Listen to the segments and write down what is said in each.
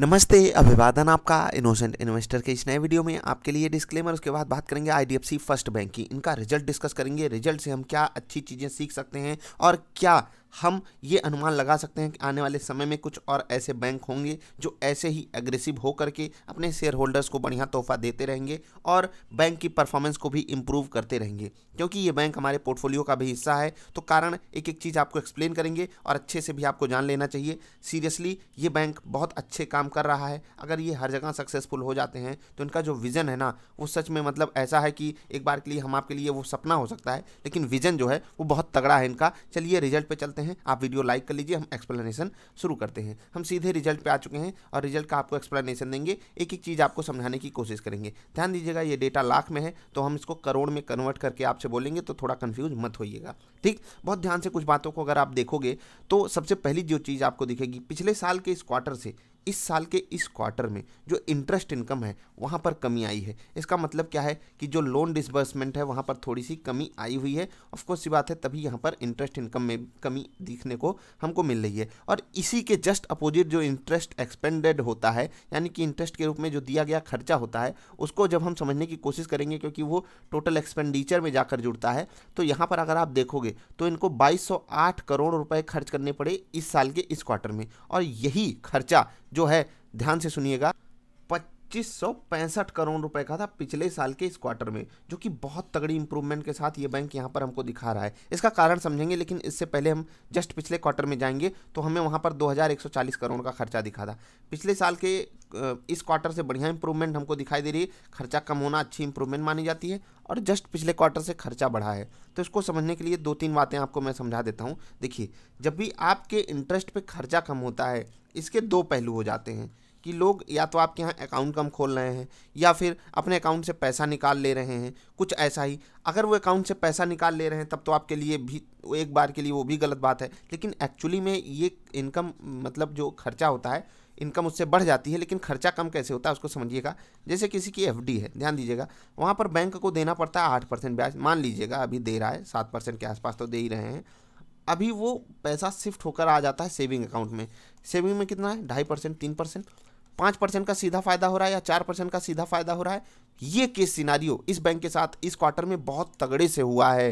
नमस्ते अभिवादन आपका इनोसेंट इन्वेस्टर के इस नए वीडियो में आपके लिए डिस्क्लेमर उसके बाद बात करेंगे आईडीएफसी फर्स्ट बैंक की इनका रिजल्ट डिस्कस करेंगे रिजल्ट से हम क्या अच्छी चीज़ें सीख सकते हैं और क्या हम ये अनुमान लगा सकते हैं कि आने वाले समय में कुछ और ऐसे बैंक होंगे जो ऐसे ही एग्रेसिव हो करके अपने शेयर होल्डर्स को बढ़िया तोहफा देते रहेंगे और बैंक की परफॉर्मेंस को भी इम्प्रूव करते रहेंगे क्योंकि ये बैंक हमारे पोर्टफोलियो का भी हिस्सा है तो कारण एक एक चीज़ आपको एक्सप्लेन करेंगे और अच्छे से भी आपको जान लेना चाहिए सीरियसली ये बैंक बहुत अच्छे काम कर रहा है अगर ये हर जगह सक्सेसफुल हो जाते हैं तो इनका जो विज़न है ना वो सच में मतलब ऐसा है कि एक बार के लिए हम आपके लिए वो सपना हो सकता है लेकिन विज़न जो है वो बहुत तगड़ा है इनका चलिए रिजल्ट पर चलते करते हैं आप वीडियो लाइक कर लीजिए हम एक्सप्लेनेशन शुरू करते हैं हम सीधे रिजल्ट पे आ चुके हैं और रिजल्ट का आपको एक्सप्लेनेशन देंगे एक एक चीज़ आपको समझाने की कोशिश करेंगे ध्यान दीजिएगा ये डेटा लाख में है तो हम इसको करोड़ में कन्वर्ट करके आपसे बोलेंगे तो थोड़ा कन्फ्यूज मत होइएगा ठीक बहुत ध्यान से कुछ बातों को अगर आप देखोगे तो सबसे पहली जो चीज़ आपको दिखेगी पिछले साल के इस क्वार्टर से इस साल के इस क्वार्टर में जो इंटरेस्ट इनकम है वहाँ पर कमी आई है इसका मतलब क्या है कि जो लोन डिसबर्समेंट है वहाँ पर थोड़ी सी कमी आई हुई है ऑफकोर्स ये बात है तभी यहाँ पर इंटरेस्ट इनकम में कमी दिखने को हमको मिल रही है और इसी के जस्ट अपोजिट जो इंटरेस्ट एक्सपेंडेड होता है यानी कि इंटरेस्ट के रूप में जो दिया गया खर्चा होता है उसको जब हम समझने की कोशिश करेंगे क्योंकि वो टोटल एक्सपेंडिचर में जाकर जुड़ता है तो यहाँ पर अगर आप देखोगे तो इनको बाईस करोड़ रुपए खर्च करने पड़े इस साल के इस क्वार्टर में और यही खर्चा जो है ध्यान से सुनिएगा पच्चीस सौ पैंसठ करोड़ रुपए का था पिछले साल के इस क्वार्टर में जो कि बहुत तगड़ी इंप्रूवमेंट के साथ ये बैंक यहाँ पर हमको दिखा रहा है इसका कारण समझेंगे लेकिन इससे पहले हम जस्ट पिछले क्वार्टर में जाएंगे तो हमें वहाँ पर 2140 करोड़ का खर्चा दिखा था पिछले साल के इस क्वार्टर से बढ़िया इंप्रूवमेंट हमको दिखाई दे रही है खर्चा कम होना अच्छी इंप्रूवमेंट मानी जाती है और जस्ट पिछले क्वार्टर से खर्चा बढ़ा है तो इसको समझने के लिए दो तीन बातें आपको मैं समझा देता हूँ देखिए जब भी आपके इंटरेस्ट पर खर्चा कम होता है इसके दो पहलू हो जाते हैं कि लोग या तो आपके यहाँ अकाउंट कम खोल रहे हैं या फिर अपने अकाउंट से पैसा निकाल ले रहे हैं कुछ ऐसा ही अगर वो अकाउंट से पैसा निकाल ले रहे हैं तब तो आपके लिए भी एक बार के लिए वो भी गलत बात है लेकिन एक्चुअली में ये इनकम मतलब जो खर्चा होता है इनकम उससे बढ़ जाती है लेकिन खर्चा कम कैसे होता है उसको समझिएगा जैसे किसी की एफ है ध्यान दीजिएगा वहाँ पर बैंक को देना पड़ता है आठ परसेंट ब्याज मान लीजिएगा अभी दे रहा है सात परसेंट के आसपास तो दे ही रहे हैं अभी वो पैसा शिफ्ट होकर आ जाता है सेविंग अकाउंट में सेविंग में कितना है ढाई परसेंट तीन परसेंट पांच परसेंट का सीधा फायदा हो रहा है या चार परसेंट का सीधा फायदा हो रहा है ये केस सिनारियो इस बैंक के साथ इस क्वार्टर में बहुत तगड़े से हुआ है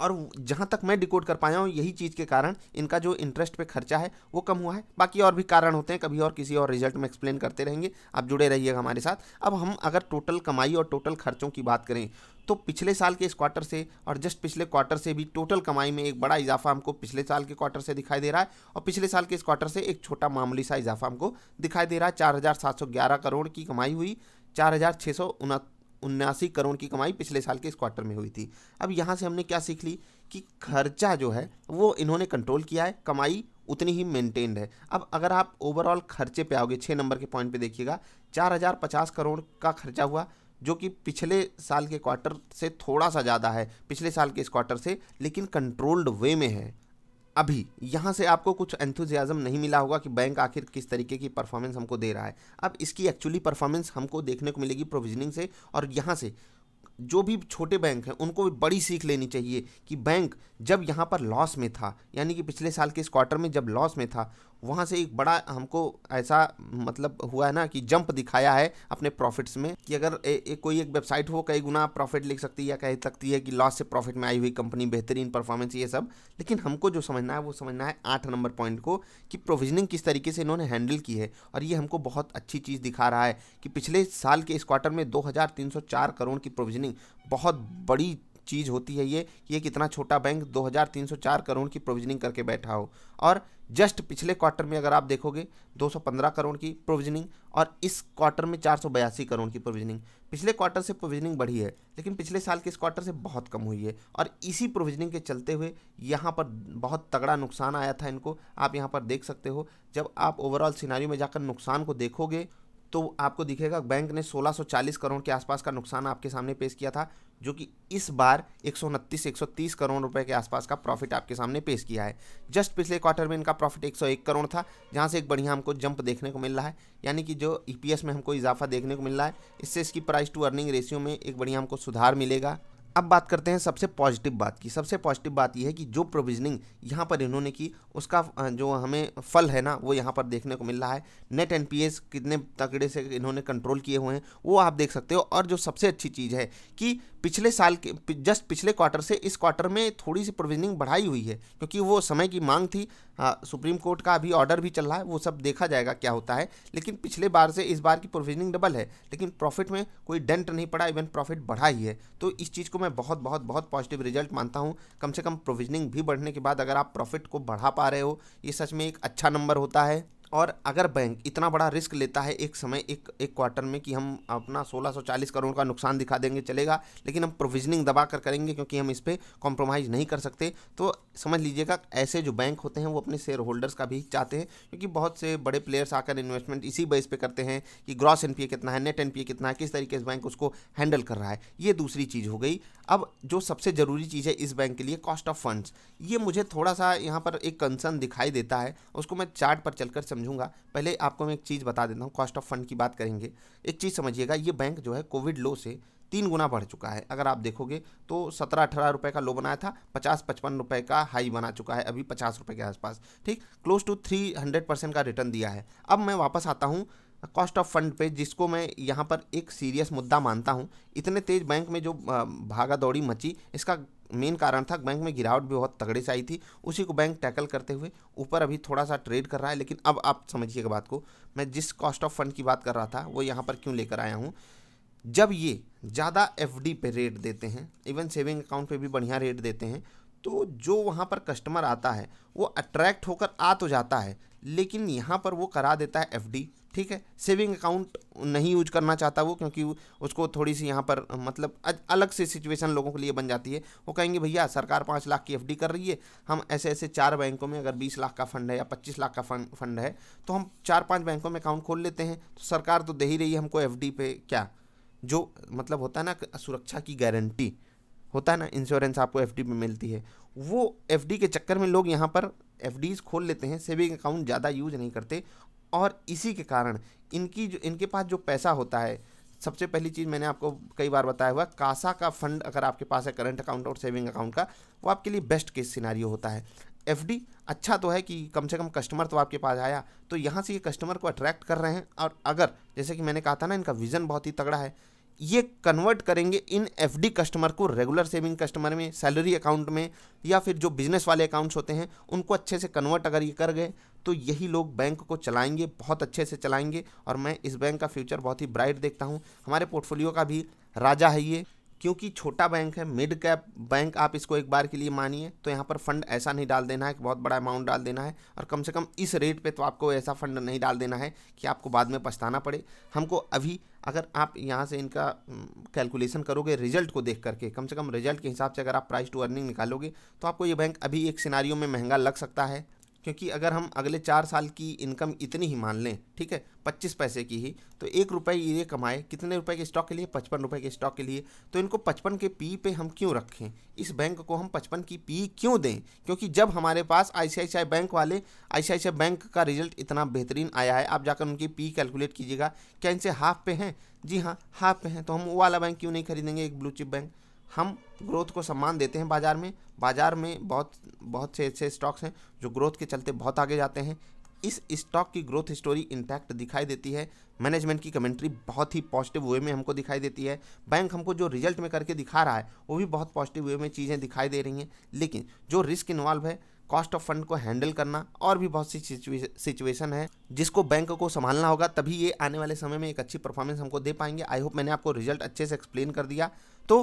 और जहाँ तक मैं डिकोड कर पाया हूँ यही चीज़ के कारण इनका जो इंटरेस्ट पे खर्चा है वो कम हुआ है बाकी और भी कारण होते हैं कभी और किसी और रिजल्ट में एक्सप्लेन करते रहेंगे आप जुड़े रहिएगा हमारे साथ अब हम अगर टोटल कमाई और टोटल खर्चों की बात करें तो पिछले साल के इस क्वार्टर से और जस्ट पिछले क्वार्टर से भी टोटल कमाई में एक बड़ा इजाफा हमको पिछले साल के क्वार्टर से दिखाई दे रहा है और पिछले साल के इस क्वार्टर से एक छोटा मामूली सा इजाफा हमको दिखाई दे रहा है चार करोड़ की कमाई हुई चार उन्यासी करोड़ की कमाई पिछले साल के इस क्वार्टर में हुई थी अब यहाँ से हमने क्या सीख ली कि खर्चा जो है वो इन्होंने कंट्रोल किया है कमाई उतनी ही मेंटेन्ड है अब अगर आप ओवरऑल खर्चे पे आओगे छः नंबर के पॉइंट पे देखिएगा चार हज़ार पचास करोड़ का खर्चा हुआ जो कि पिछले साल के क्वार्टर से थोड़ा सा ज़्यादा है पिछले साल के इस क्वार्टर से लेकिन कंट्रोल्ड वे में है अभी यहाँ से आपको कुछ एंथुजियाज़म नहीं मिला होगा कि बैंक आखिर किस तरीके की परफॉर्मेंस हमको दे रहा है अब इसकी एक्चुअली परफॉर्मेंस हमको देखने को मिलेगी प्रोविजनिंग से और यहाँ से जो भी छोटे बैंक हैं उनको भी बड़ी सीख लेनी चाहिए कि बैंक जब यहाँ पर लॉस में था यानी कि पिछले साल के इस क्वार्टर में जब लॉस में था वहाँ से एक बड़ा हमको ऐसा मतलब हुआ है ना कि जंप दिखाया है अपने प्रॉफिट्स में कि अगर ए, ए, कोई एक वेबसाइट हो कई गुना प्रॉफिट लिख सकती है या कह सकती है कि लॉस से प्रॉफिट में आई हुई कंपनी बेहतरीन परफॉर्मेंस ये सब लेकिन हमको जो समझना है वो समझना है आठ नंबर पॉइंट को कि प्रोविजनिंग किस तरीके से इन्होंने हैंडल की है और ये हमको बहुत अच्छी चीज़ दिखा रहा है कि पिछले साल के इस क्वार्टर में दो करोड़ की प्रोविजनिंग बहुत बड़ी चीज़ होती है ये ये कितना छोटा बैंक 2304 करोड़ की प्रोविजनिंग करके बैठा हो और जस्ट पिछले क्वार्टर में अगर आप देखोगे 215 करोड़ की प्रोविजनिंग और इस क्वार्टर में चार करोड़ की प्रोविजनिंग पिछले क्वार्टर से प्रोविजनिंग बढ़ी है लेकिन पिछले साल के इस क्वार्टर से बहुत कम हुई है और इसी प्रोविजनिंग के चलते हुए यहाँ पर बहुत तगड़ा नुकसान आया था इनको आप यहाँ पर देख सकते हो जब आप ओवरऑल सिनारी में जाकर नुकसान को देखोगे तो आपको दिखेगा बैंक ने 1640 करोड़ के आसपास का नुकसान आपके सामने पेश किया था जो कि इस बार एक सौ करोड़ रुपए के आसपास का प्रॉफिट आपके सामने पेश किया है जस्ट पिछले क्वार्टर में इनका प्रॉफिट 101 करोड़ था जहां से एक बढ़िया हमको जंप देखने को मिल रहा है यानी कि जो ईपीएस e में हमको इजाफा देखने को मिल रहा है इससे इसकी प्राइस टू अर्निंग रेशियो में एक बढ़िया हमको सुधार मिलेगा अब बात करते हैं सबसे पॉजिटिव बात की सबसे पॉजिटिव बात यह है कि जो प्रोविजनिंग यहाँ पर इन्होंने की उसका जो हमें फल है ना वो यहाँ पर देखने को मिल रहा है नेट एन कितने तकड़े से इन्होंने कंट्रोल किए हुए हैं वो आप देख सकते हो और जो सबसे अच्छी चीज़ है कि पिछले साल के जस्ट पिछले क्वार्टर से इस क्वार्टर में थोड़ी सी प्रोविजनिंग बढ़ाई हुई है क्योंकि वो समय की मांग थी आ, सुप्रीम कोर्ट का अभी ऑर्डर भी चल रहा है वो सब देखा जाएगा क्या होता है लेकिन पिछले बार से इस बार की प्रोविजनिंग डबल है लेकिन प्रॉफिट में कोई डेंट नहीं पड़ा इवन प्रॉफिट बढ़ा ही है तो इस चीज़ को मैं बहुत बहुत बहुत पॉजिटिव रिजल्ट मानता हूँ कम से कम प्रोविजनिंग भी बढ़ने के बाद अगर आप प्रॉफिट को बढ़ा पा रहे हो ये सच में एक अच्छा नंबर होता है और अगर बैंक इतना बड़ा रिस्क लेता है एक समय एक एक क्वार्टर में कि हम अपना 1640 करोड़ का नुकसान दिखा देंगे चलेगा लेकिन हम प्रोविजनिंग दबा कर करेंगे क्योंकि हम इस पर कॉम्प्रोमाइज़ नहीं कर सकते तो समझ लीजिएगा ऐसे जो बैंक होते हैं वो अपने शेयर होल्डर्स का भी चाहते हैं क्योंकि बहुत से बड़े प्लेयर्स आकर इन्वेस्टमेंट इसी बेस पर करते हैं कि ग्रॉस एन कितना है नेट एन कितना है किस तरीके से बैंक उसको हैंडल कर रहा है ये दूसरी चीज़ हो गई अब जो सबसे ज़रूरी चीज़ है इस बैंक के लिए कॉस्ट ऑफ फंड्स ये मुझे थोड़ा सा यहाँ पर एक कंसर्न दिखाई देता है उसको मैं चार्ट पर चलकर समझ समझूंगा पहले आपको मैं एक चीज़ बता देता हूँ कॉस्ट ऑफ फंड की बात करेंगे एक चीज़ समझिएगा ये बैंक जो है कोविड लो से तीन गुना बढ़ चुका है अगर आप देखोगे तो सत्रह अठारह रुपये का लो बनाया था पचास पचपन रुपये का हाई बना चुका है अभी पचास रुपये के आसपास ठीक close to three hundred percent का रिटर्न दिया है अब मैं वापस आता हूँ कॉस्ट ऑफ फंड पे जिसको मैं यहाँ पर एक सीरियस मुद्दा मानता हूँ इतने तेज़ बैंक में जो भागा दौड़ी मची इसका मेन कारण था बैंक में गिरावट भी बहुत तगड़े से आई थी उसी को बैंक टैकल करते हुए ऊपर अभी थोड़ा सा ट्रेड कर रहा है लेकिन अब आप समझिएगा बात को मैं जिस कॉस्ट ऑफ फंड की बात कर रहा था वो यहाँ पर क्यों लेकर आया हूँ जब ये ज़्यादा एफ पे रेट देते हैं इवन सेविंग अकाउंट पे भी बढ़िया रेट देते हैं तो जो वहाँ पर कस्टमर आता है वो अट्रैक्ट होकर आ तो जाता है लेकिन यहाँ पर वो करा देता है एफ ठीक है सेविंग अकाउंट नहीं यूज करना चाहता वो क्योंकि उसको थोड़ी सी यहाँ पर मतलब अलग से सिचुएशन लोगों के लिए बन जाती है वो कहेंगे भैया सरकार पाँच लाख की एफडी कर रही है हम ऐसे ऐसे चार बैंकों में अगर बीस लाख का फंड है या पच्चीस लाख का फंड फंड है तो हम चार पाँच बैंकों में अकाउंट खोल लेते हैं तो सरकार तो दे ही रही है हमको एफ पे क्या जो मतलब होता है ना सुरक्षा की गारंटी होता है ना इंश्योरेंस आपको एफ में मिलती है वो एफ के चक्कर में लोग यहाँ पर एफ खोल लेते हैं सेविंग अकाउंट ज़्यादा यूज नहीं करते और इसी के कारण इनकी जो इनके पास जो पैसा होता है सबसे पहली चीज़ मैंने आपको कई बार बताया हुआ कासा का फंड अगर आपके पास है करंट अकाउंट और सेविंग अकाउंट का वो आपके लिए बेस्ट केस सिनारियो होता है एफ अच्छा तो है कि कम से कम कस्टमर तो आपके पास आया तो यहाँ से ये कस्टमर को अट्रैक्ट कर रहे हैं और अगर जैसे कि मैंने कहा था ना इनका विज़न बहुत ही तगड़ा है ये कन्वर्ट करेंगे इन एफडी कस्टमर को रेगुलर सेविंग कस्टमर में सैलरी अकाउंट में या फिर जो बिजनेस वाले अकाउंट्स होते हैं उनको अच्छे से कन्वर्ट अगर ये कर गए तो यही लोग बैंक को चलाएंगे बहुत अच्छे से चलाएंगे और मैं इस बैंक का फ्यूचर बहुत ही ब्राइट देखता हूँ हमारे पोर्टफोलियो का भी राजा है ये क्योंकि छोटा बैंक है मिड कैप बैंक आप इसको एक बार के लिए मानिए तो यहाँ पर फंड ऐसा नहीं डाल देना है कि बहुत बड़ा अमाउंट डाल देना है और कम से कम इस रेट पे तो आपको ऐसा फंड नहीं डाल देना है कि आपको बाद में पछताना पड़े हमको अभी अगर आप यहाँ से इनका कैलकुलेशन करोगे रिजल्ट को देख करके कम से कम रिजल्ट के हिसाब से अगर आप प्राइस टू अर्निंग निकालोगे तो आपको ये बैंक अभी एक सिनारियों में महंगा लग सकता है क्योंकि अगर हम अगले चार साल की इनकम इतनी ही मान लें ठीक है पच्चीस पैसे की ही तो एक रुपये ये कमाए कितने रुपए के स्टॉक के लिए पचपन रुपए के स्टॉक के लिए तो इनको पचपन के पी पे हम क्यों रखें इस बैंक को हम पचपन की पी क्यों दें क्योंकि जब हमारे पास आईसीआईसीआई बैंक वाले आईसीआईसीआई बैंक का रिजल्ट इतना बेहतरीन आया है आप जाकर उनकी पी कैलकुलेट कीजिएगा क्या इनसे हाफ पे हैं जी हाँ हाफ पे हैं तो हम वो वाला बैंक क्यों नहीं खरीदेंगे एक ब्लू चिप बैंक हम ग्रोथ को सम्मान देते हैं बाज़ार में बाज़ार में बहुत बहुत से ऐसे स्टॉक्स हैं जो ग्रोथ के चलते बहुत आगे जाते हैं इस स्टॉक की ग्रोथ स्टोरी इंटैक्ट दिखाई देती है मैनेजमेंट की कमेंट्री बहुत ही पॉजिटिव वे में हमको दिखाई देती है बैंक हमको जो रिजल्ट में करके दिखा रहा है वो भी बहुत पॉजिटिव वे में चीज़ें दिखाई दे रही हैं लेकिन जो रिस्क इन्वॉल्व है कॉस्ट ऑफ फंड को हैंडल करना और भी बहुत सी सिचुएशन है जिसको बैंक को संभालना होगा तभी ये आने वाले समय में एक अच्छी परफॉर्मेंस हमको दे पाएंगे आई होप मैंने आपको रिजल्ट अच्छे से एक्सप्लेन कर दिया तो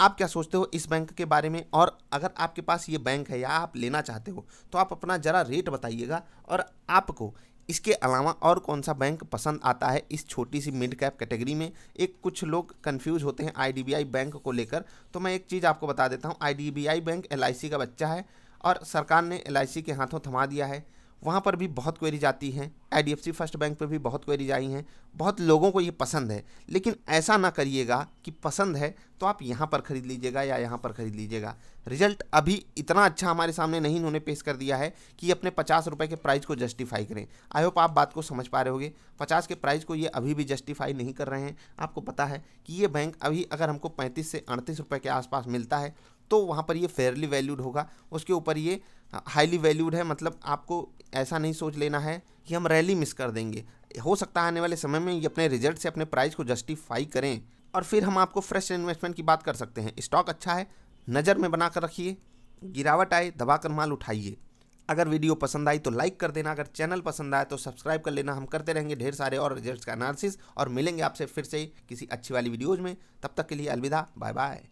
आप क्या सोचते हो इस बैंक के बारे में और अगर आपके पास ये बैंक है या आप लेना चाहते हो तो आप अपना ज़रा रेट बताइएगा और आपको इसके अलावा और कौन सा बैंक पसंद आता है इस छोटी सी मिड कैप कैटेगरी में एक कुछ लोग कंफ्यूज होते हैं आईडीबीआई बैंक को लेकर तो मैं एक चीज़ आपको बता देता हूँ आईडीबीआई बैंक एलआईसी का बच्चा है और सरकार ने एलआईसी के हाथों थमा दिया है वहाँ पर भी बहुत क्वेरीज आती हैं आई फर्स्ट बैंक पर भी बहुत क्वेरीज आई हैं बहुत लोगों को ये पसंद है लेकिन ऐसा ना करिएगा कि पसंद है तो आप यहाँ पर ख़रीद लीजिएगा या यहाँ पर ख़रीद लीजिएगा रिजल्ट अभी इतना अच्छा हमारे सामने नहीं इन्होंने पेश कर दिया है कि अपने पचास रुपये के प्राइस को जस्टिफाई करें आई होप आप बात को समझ पा रहे होगे पचास के प्राइस को ये अभी भी जस्टिफाई नहीं कर रहे हैं आपको पता है कि ये बैंक अभी अगर हमको पैंतीस से अड़तीस रुपये के आसपास मिलता है तो वहाँ पर ये फेयरली वैल्यूड होगा उसके ऊपर ये हाईली वैल्यूड है मतलब आपको ऐसा नहीं सोच लेना है कि हम रैली मिस कर देंगे हो सकता है आने वाले समय में ये अपने रिजल्ट से अपने प्राइस को जस्टिफाई करें और फिर हम आपको फ्रेश इन्वेस्टमेंट की बात कर सकते हैं स्टॉक अच्छा है नज़र में बना कर रखिए गिरावट आए दबा कर माल उठाइए अगर वीडियो पसंद आई तो लाइक कर देना अगर चैनल पसंद आए तो सब्सक्राइब कर लेना हम करते रहेंगे ढेर सारे और रिजल्ट्स का एनालिसिस और मिलेंगे आपसे फिर से किसी अच्छी वाली वीडियोज़ में तब तक के लिए अलविदा बाय बाय